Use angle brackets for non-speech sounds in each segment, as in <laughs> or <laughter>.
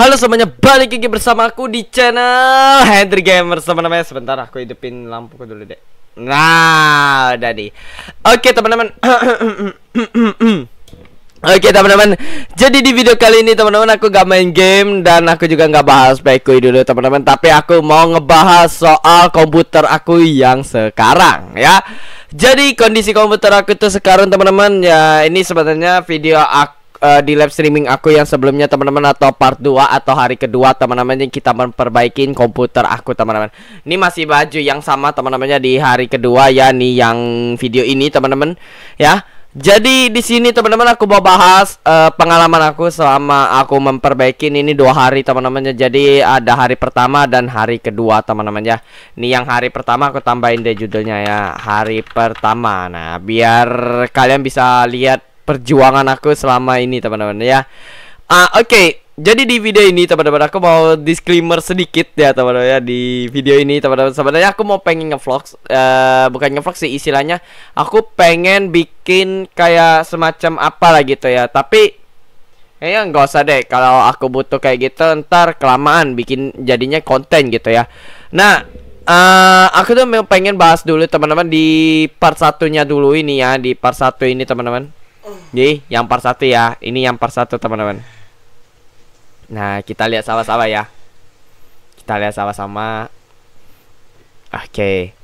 Halo semuanya, balik lagi bersama aku di channel Hendry Gamer sama namanya Sebentar aku hidupin lampu aku dulu deh Nah, udah nih Oke teman-teman <clears throat> Oke teman-teman, jadi di video kali ini teman-teman aku gak main game dan aku juga gak bahas Bekui dulu teman-teman Tapi aku mau ngebahas soal komputer aku yang sekarang ya Jadi kondisi komputer aku tuh sekarang teman-teman ya ini sebenarnya video aku uh, di live streaming aku yang sebelumnya teman-teman atau part 2 atau hari kedua teman-teman yang kita memperbaikin komputer aku teman-teman. Ini masih baju yang sama teman-temannya di hari kedua ya nih yang video ini teman-teman ya. Jadi di sini teman-teman aku mau bahas uh, pengalaman aku selama aku memperbaiki ini dua hari teman-temannya. Jadi ada hari pertama dan hari kedua teman temannya ya. Ini yang hari pertama aku tambahin deh judulnya ya. Hari pertama. Nah, biar kalian bisa lihat perjuangan aku selama ini teman-teman ya. Ah uh, oke, okay. jadi di video ini teman-teman aku mau disclaimer sedikit ya teman-teman ya di video ini teman-teman sebenarnya aku mau pengen ngevlog uh, eh, bukan ngevlog sih istilahnya aku pengen bikin kayak semacam apa lah gitu ya tapi kayaknya nggak usah deh kalau aku butuh kayak gitu ntar kelamaan bikin jadinya konten gitu ya. Nah Uh, aku tuh mau pengen bahas dulu teman-teman di part satunya dulu ini ya di part satu ini teman-teman jadi yang part satu ya. Ini yang part satu teman-teman. Nah kita lihat sama-sama ya. Kita lihat sama-sama. Oke. Okay.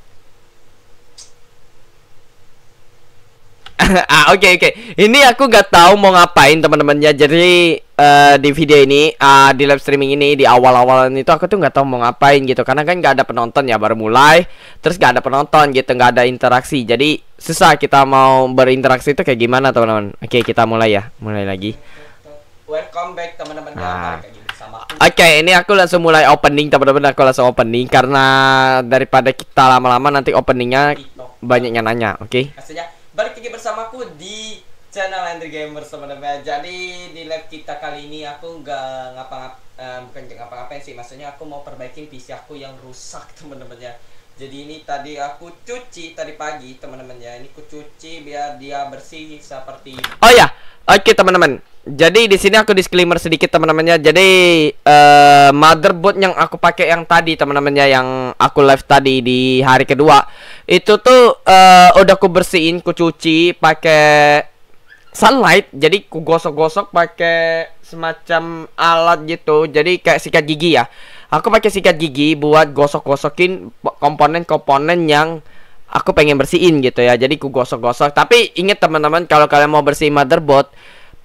<laughs> ah oke okay, oke. Okay. Ini aku nggak tahu mau ngapain teman-temannya. Jadi uh, di video ini, uh, di live streaming ini di awal-awalan itu aku tuh nggak tahu mau ngapain gitu. Karena kan nggak ada penonton ya baru mulai. Terus nggak ada penonton gitu, nggak ada interaksi. Jadi susah kita mau berinteraksi itu kayak gimana teman-teman. Oke okay, kita mulai ya, mulai lagi. Welcome back teman-teman. ah. Oke, okay, ini aku langsung mulai opening teman-teman. Aku langsung opening karena daripada kita lama-lama nanti openingnya banyaknya nanya, oke? Okay? balik lagi bersamaku di channel Andri Gamer sebenarnya jadi di live kita kali ini aku nggak ngapa eh, bukan ngapa-ngapain sih maksudnya aku mau perbaiki PC aku yang rusak <laughs> teman teman ya jadi ini tadi aku cuci tadi pagi teman teman ya ini aku cuci biar dia bersih seperti oh ya oke okay, teman-teman jadi di sini aku disclaimer sedikit teman-temannya. Jadi uh, motherboard yang aku pakai yang tadi teman-temannya yang aku live tadi di hari kedua itu tuh uh, udah aku bersihin, ku cuci pakai sunlight. Jadi ku gosok-gosok pakai semacam alat gitu. Jadi kayak sikat gigi ya. Aku pakai sikat gigi buat gosok-gosokin komponen-komponen yang aku pengen bersihin gitu ya. Jadi ku gosok-gosok. Tapi inget teman-teman kalau kalian mau bersihin motherboard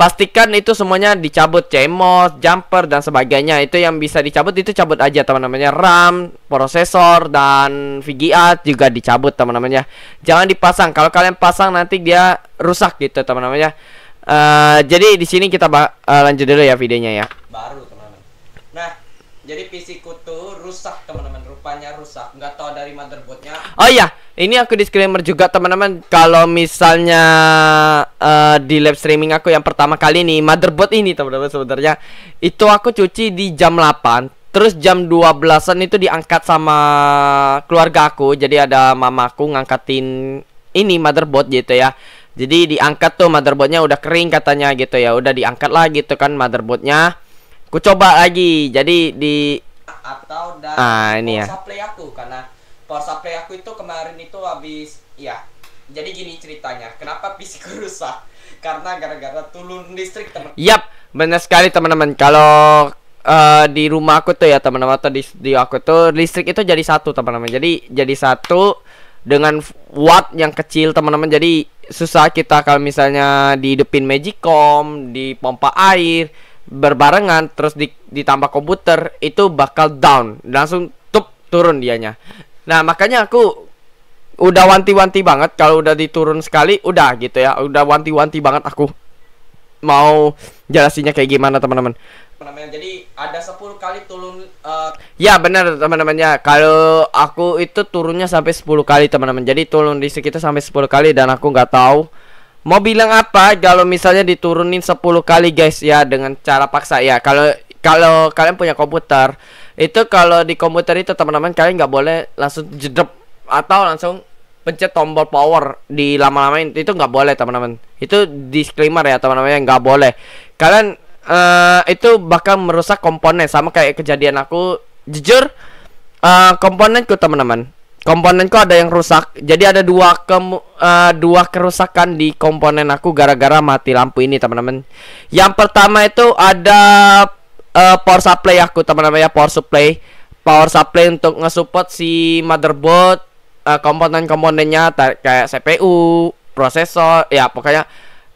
pastikan itu semuanya dicabut CMOS, jumper dan sebagainya. Itu yang bisa dicabut itu cabut aja teman-temannya. RAM, prosesor dan VGA juga dicabut teman-temannya. Jangan dipasang. Kalau kalian pasang nanti dia rusak gitu teman-temannya. Uh, jadi di sini kita uh, lanjut dulu ya videonya ya. Baru teman-teman. Nah, jadi PC ku tuh rusak teman-teman. Rupanya rusak. Nggak tahu dari motherboardnya. Oh iya, ini aku disclaimer juga teman-teman kalau misalnya uh, di live streaming aku yang pertama kali ini motherboard ini teman-teman sebenarnya itu aku cuci di jam 8 terus jam 12-an itu diangkat sama keluarga aku jadi ada mamaku ngangkatin ini motherboard gitu ya jadi diangkat tuh motherboardnya udah kering katanya gitu ya udah diangkat lah gitu kan motherboardnya ku coba lagi jadi di atau dari nah, ini ya. aku karena power sampai aku itu kemarin itu habis ya jadi gini ceritanya kenapa PC ku rusak karena gara-gara tulun listrik teman yap benar sekali teman-teman kalau uh, di rumah aku tuh ya teman-teman atau di di aku tuh listrik itu jadi satu teman-teman jadi jadi satu dengan watt yang kecil teman-teman jadi susah kita kalau misalnya di depin magicom di pompa air berbarengan terus di, ditambah komputer itu bakal down langsung tup turun dianya Nah, makanya aku udah wanti-wanti banget kalau udah diturun sekali udah gitu ya. Udah wanti-wanti banget aku mau jelasinnya kayak gimana teman-teman. Jadi ada 10 kali turun uh... Ya benar teman-temannya. Kalau aku itu turunnya sampai 10 kali teman-teman. Jadi turun di sekitar sampai 10 kali dan aku nggak tahu mau bilang apa kalau misalnya diturunin 10 kali guys ya dengan cara paksa ya. Kalau kalau kalian punya komputer itu kalau di komputer itu teman-teman kalian nggak boleh langsung jedep atau langsung pencet tombol power di lama-lamain itu nggak boleh teman-teman itu disclaimer ya teman-teman ya. nggak boleh kalian uh, itu bakal merusak komponen sama kayak kejadian aku jujur uh, komponenku teman-teman komponenku ada yang rusak jadi ada dua ke uh, eh, dua kerusakan di komponen aku gara-gara mati lampu ini teman-teman yang pertama itu ada uh, power supply aku teman-teman ya power supply power supply untuk ngesupport si motherboard uh, komponen-komponennya kayak CPU, prosesor, ya pokoknya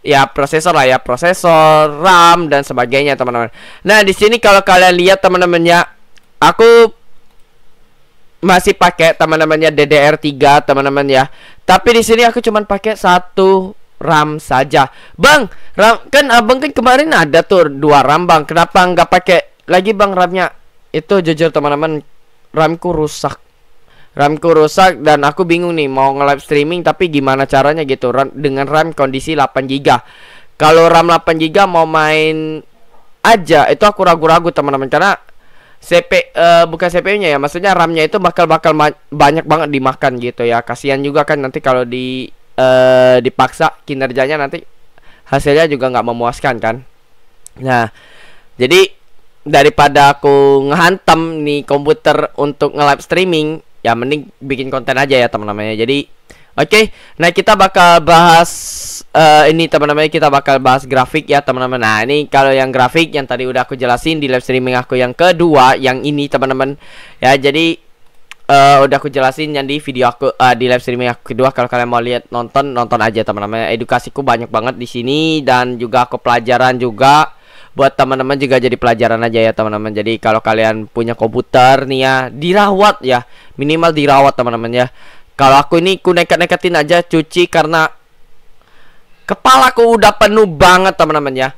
ya prosesor lah ya prosesor RAM dan sebagainya teman-teman. Nah di sini kalau kalian lihat teman-temannya, aku masih pakai teman-temannya DDR3 teman-teman ya. Tapi di sini aku cuman pakai satu RAM saja. Bang, RAM kan abang kan kemarin ada tuh dua RAM bang. Kenapa nggak pakai lagi bang RAM-nya? Itu jujur teman-teman, RAM-ku rusak. RAM-ku rusak dan aku bingung nih mau nge-live streaming tapi gimana caranya gitu RAM, dengan RAM kondisi 8 GB. Kalau RAM 8 GB mau main aja itu aku ragu-ragu teman-teman karena CP uh, eh, bukan CPU-nya ya, maksudnya RAM-nya itu bakal bakal banyak banget dimakan gitu ya. Kasihan juga kan nanti kalau di uh, dipaksa kinerjanya nanti hasilnya juga nggak memuaskan kan nah jadi daripada aku ngehantem nih komputer untuk nge-live streaming ya mending bikin konten aja ya teman-teman ya. jadi oke okay, nah kita bakal bahas uh, ini teman-teman ya, kita bakal bahas grafik ya teman-teman nah ini kalau yang grafik yang tadi udah aku jelasin di live streaming aku yang kedua yang ini teman-teman ya jadi uh, udah aku jelasin yang di video aku uh, di live streaming aku kedua kalau kalian mau lihat nonton nonton aja teman-teman edukasiku banyak banget di sini dan juga aku pelajaran juga buat teman-teman juga jadi pelajaran aja ya teman-teman jadi kalau kalian punya komputer nih ya dirawat ya minimal dirawat teman-teman ya kalau aku ini ku nekat-nekatin aja cuci karena kepalaku udah penuh banget teman-teman ya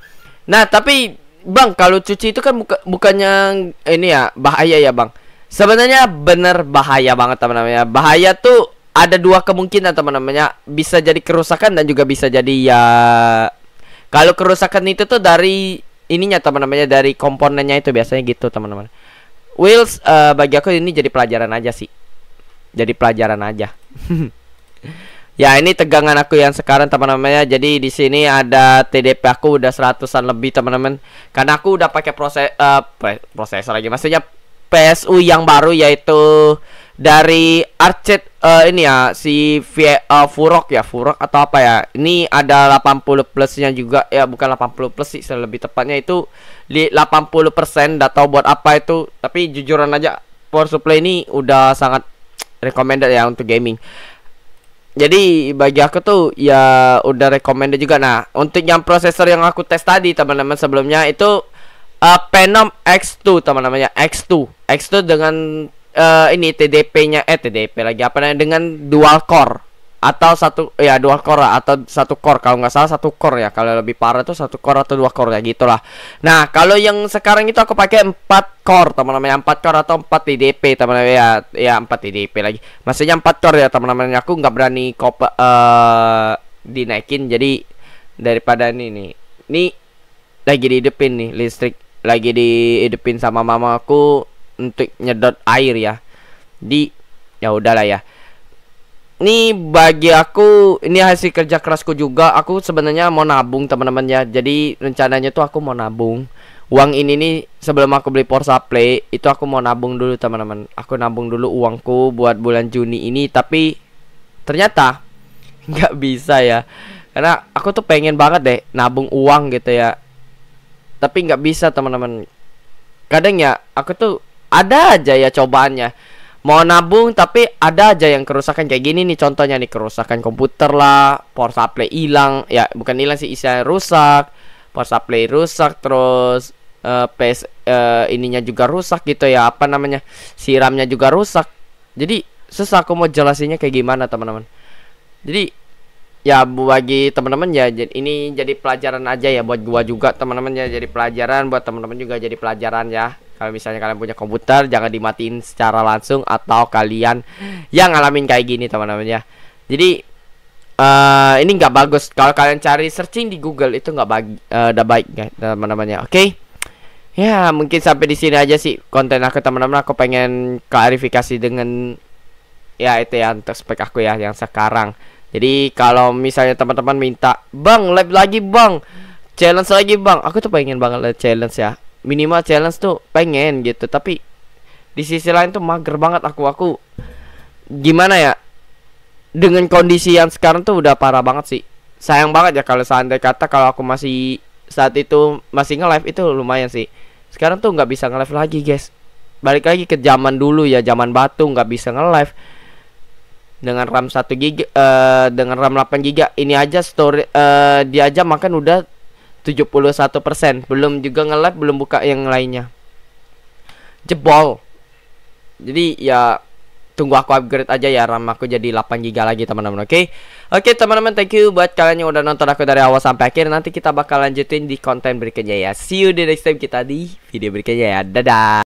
nah tapi bang kalau cuci itu kan buka, bukannya ini ya bahaya ya bang Sebenarnya bener bahaya banget teman-teman ya. Bahaya tuh ada dua kemungkinan teman-teman ya. Bisa jadi kerusakan dan juga bisa jadi ya kalau kerusakan itu tuh dari ininya teman-temannya dari komponennya itu biasanya gitu teman-teman. Wheels uh, eh, bagi aku ini jadi pelajaran aja sih. Jadi pelajaran aja. <laughs> Ya ini tegangan aku yang sekarang teman-teman ya. Jadi di sini ada TDP aku udah seratusan lebih teman-teman. Karena aku udah pakai proses uh, eh, ya, prosesor lagi. Maksudnya PSU yang baru yaitu dari Arcet uh, eh, ini ya si v, uh, Furok ya Furok atau apa ya ini ada 80 plusnya juga ya bukan 80 plus sih lebih tepatnya itu di 80 persen atau buat apa itu tapi jujuran aja power supply ini udah sangat recommended ya untuk gaming jadi bagi aku tuh ya udah recommended juga nah untuk yang prosesor yang aku tes tadi teman-teman sebelumnya itu uh, eh, Phenom X2 teman namanya X2 X2 dengan uh, ini TDP-nya eh TDP lagi apa namanya dengan dual core atau satu ya dual core lah, atau satu core kalau nggak salah satu core ya kalau lebih parah itu satu core atau dua core ya gitulah nah kalau yang sekarang itu aku pakai empat core teman-teman empat core atau empat TDP teman-teman ya ya empat TDP lagi maksudnya empat core ya teman-teman aku nggak berani kopa uh, eh, dinaikin jadi daripada ini nih ini lagi dihidupin nih listrik lagi dihidupin sama mamaku untuk nyedot air ya di ya udahlah ya ini bagi aku ini hasil kerja kerasku juga aku sebenarnya mau nabung teman-teman ya jadi rencananya tuh aku mau nabung uang ini nih sebelum aku beli Porsche Play itu aku mau nabung dulu teman-teman aku nabung dulu uangku buat bulan Juni ini tapi ternyata <laughs> nggak bisa ya karena aku tuh pengen banget deh nabung uang gitu ya tapi nggak bisa teman-teman kadang ya aku tuh ada aja ya cobaannya mau nabung tapi ada aja yang kerusakan kayak gini nih contohnya nih kerusakan komputer lah power supply hilang ya bukan hilang sih isinya rusak power supply rusak terus uh, eh, PS uh, eh, ininya juga rusak gitu ya apa namanya siramnya juga rusak jadi susah aku mau jelasinnya kayak gimana teman-teman jadi ya bagi teman-teman ya ini jadi pelajaran aja ya buat gua juga teman-teman ya jadi pelajaran buat teman-teman juga jadi pelajaran ya kalau misalnya kalian punya komputer jangan dimatiin secara langsung atau kalian yang ngalamin kayak gini teman-teman ya jadi uh, ini nggak bagus kalau kalian cari searching di Google itu nggak bagi uh, baik ya teman-teman ya. oke okay? ya mungkin sampai di sini aja sih konten aku teman-teman aku pengen klarifikasi dengan ya itu ya untuk spek aku ya yang sekarang jadi kalau misalnya teman-teman minta Bang live lagi bang Challenge lagi bang Aku tuh pengen banget live challenge ya Minimal challenge tuh pengen gitu Tapi di sisi lain tuh mager banget aku Aku gimana ya Dengan kondisi yang sekarang tuh udah parah banget sih Sayang banget ya kalau seandainya kata Kalau aku masih saat itu masih nge-live itu lumayan sih Sekarang tuh nggak bisa nge-live lagi guys Balik lagi ke zaman dulu ya Zaman batu nggak bisa nge-live dengan RAM 1 GB uh, dengan RAM 8 GB ini aja story uh, dia aja makan udah 71%, belum juga nge belum buka yang lainnya. Jebol. Jadi ya tunggu aku upgrade aja ya RAM aku jadi 8 GB lagi teman-teman. Oke. Okay? Oke, okay, teman-teman, thank you buat kalian yang udah nonton aku dari awal sampai akhir. Nanti kita bakal lanjutin di konten berikutnya ya. See you di next time kita di video berikutnya ya. Dadah.